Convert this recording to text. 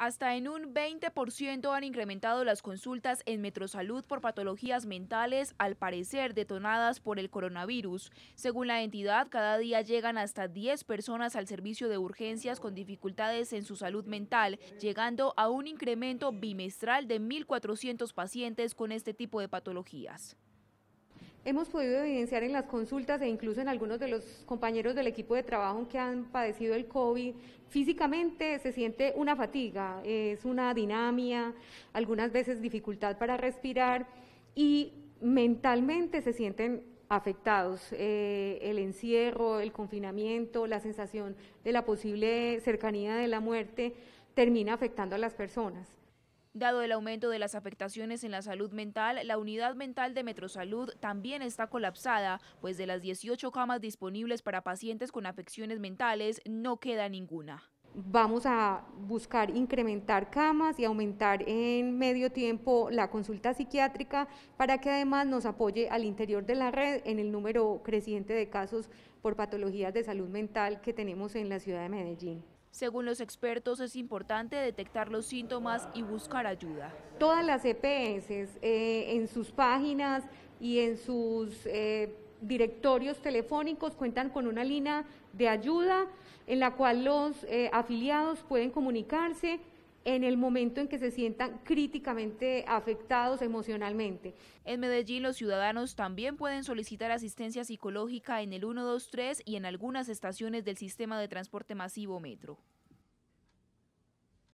Hasta en un 20% han incrementado las consultas en Metrosalud por patologías mentales, al parecer detonadas por el coronavirus. Según la entidad, cada día llegan hasta 10 personas al servicio de urgencias con dificultades en su salud mental, llegando a un incremento bimestral de 1.400 pacientes con este tipo de patologías. Hemos podido evidenciar en las consultas e incluso en algunos de los compañeros del equipo de trabajo que han padecido el COVID, físicamente se siente una fatiga, es una dinamia, algunas veces dificultad para respirar y mentalmente se sienten afectados. Eh, el encierro, el confinamiento, la sensación de la posible cercanía de la muerte termina afectando a las personas. Dado el aumento de las afectaciones en la salud mental, la unidad mental de Metrosalud también está colapsada, pues de las 18 camas disponibles para pacientes con afecciones mentales no queda ninguna. Vamos a buscar incrementar camas y aumentar en medio tiempo la consulta psiquiátrica para que además nos apoye al interior de la red en el número creciente de casos por patologías de salud mental que tenemos en la ciudad de Medellín. Según los expertos, es importante detectar los síntomas y buscar ayuda. Todas las EPS eh, en sus páginas y en sus eh, directorios telefónicos cuentan con una línea de ayuda en la cual los eh, afiliados pueden comunicarse en el momento en que se sientan críticamente afectados emocionalmente. En Medellín los ciudadanos también pueden solicitar asistencia psicológica en el 123 y en algunas estaciones del sistema de transporte masivo Metro.